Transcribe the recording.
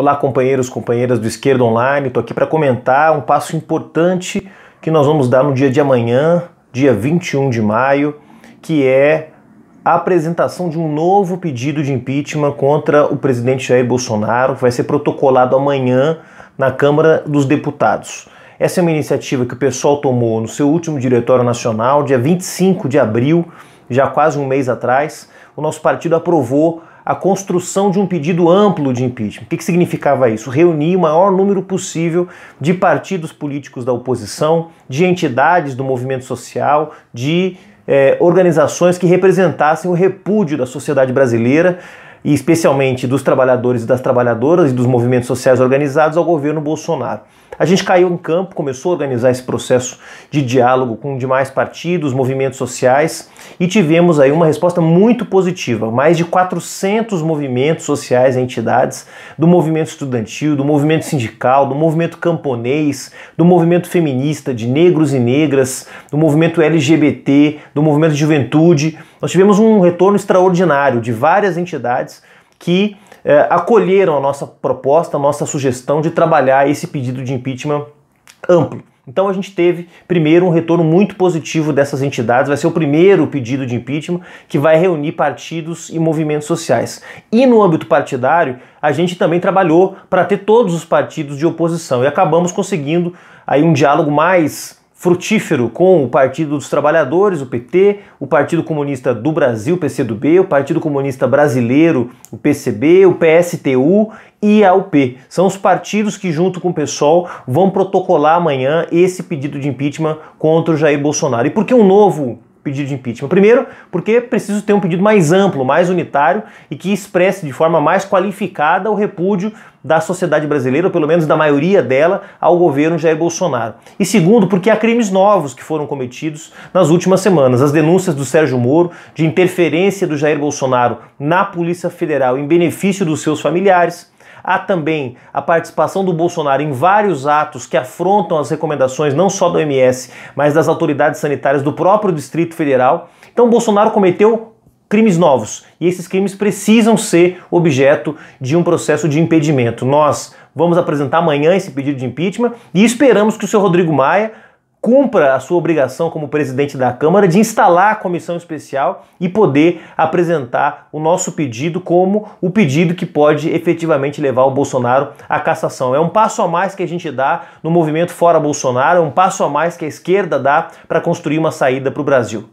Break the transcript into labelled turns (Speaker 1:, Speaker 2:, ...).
Speaker 1: Olá, companheiros, companheiras do Esquerda Online. Estou aqui para comentar um passo importante que nós vamos dar no dia de amanhã, dia 21 de maio, que é a apresentação de um novo pedido de impeachment contra o presidente Jair Bolsonaro, que vai ser protocolado amanhã na Câmara dos Deputados. Essa é uma iniciativa que o pessoal tomou no seu último Diretório Nacional, dia 25 de abril, já quase um mês atrás. O nosso partido aprovou a construção de um pedido amplo de impeachment. O que, significava isso? Reunir o maior número possível de partidos políticos da oposição, de entidades do movimento social, de eh, organizações que representassem o repúdio da sociedade brasileira e especialmente dos trabalhadores e das trabalhadoras e dos movimentos sociais organizados ao governo Bolsonaro. A gente caiu em campo, começou a organizar esse processo de diálogo com demais partidos, movimentos sociais e tivemos aí uma resposta muito positiva. Mais de 400 movimentos sociais e entidades do movimento estudantil, do movimento sindical, do movimento camponês, do movimento feminista, de negros e negras, do movimento LGBT, do movimento de juventude. Nós tivemos um retorno extraordinário de várias entidades que eh, acolheram a nossa proposta, a nossa sugestão de trabalhar esse pedido de impeachment amplo. Então a gente teve primeiro um retorno muito positivo dessas entidades, vai ser o primeiro pedido de impeachment que vai reunir partidos e movimentos sociais. E no âmbito partidário, a gente também trabalhou para ter todos os partidos de oposição e acabamos conseguindo aí um diálogo mais frutífero com o Partido dos Trabalhadores, o PT, o Partido Comunista do Brasil, o PCdoB, o Partido Comunista Brasileiro, o PCB, o PSTU e a UP. São os partidos que, junto com o PSOL, vão protocolar amanhã esse pedido de impeachment contra o Jair Bolsonaro. E por que um novo pedido de impeachment. Primeiro, porque preciso ter um pedido mais amplo, mais unitário e que expresse de forma mais qualificada o repúdio da sociedade brasileira, ou pelo menos da maioria dela, ao governo Jair Bolsonaro. E segundo, porque há crimes novos que foram cometidos nas últimas semanas. As denúncias do Sérgio Moro de interferência do Jair Bolsonaro na Polícia Federal em benefício dos seus familiares Há também a participação do Bolsonaro em vários atos que afrontam as recomendações não só da OMS, mas das autoridades sanitárias do próprio Distrito Federal. Então, Bolsonaro cometeu crimes novos e esses crimes precisam ser objeto de um processo de impedimento. Nós vamos apresentar amanhã esse pedido de impeachment e esperamos que o senhor Rodrigo Maia cumpra a sua obrigação como presidente da Câmara de instalar a comissão especial e poder apresentar o nosso pedido como o pedido que pode efetivamente levar o Bolsonaro à cassação. É um passo a mais que a gente dá no movimento Fora Bolsonaro, é um passo a mais que a esquerda dá para construir uma saída para o Brasil.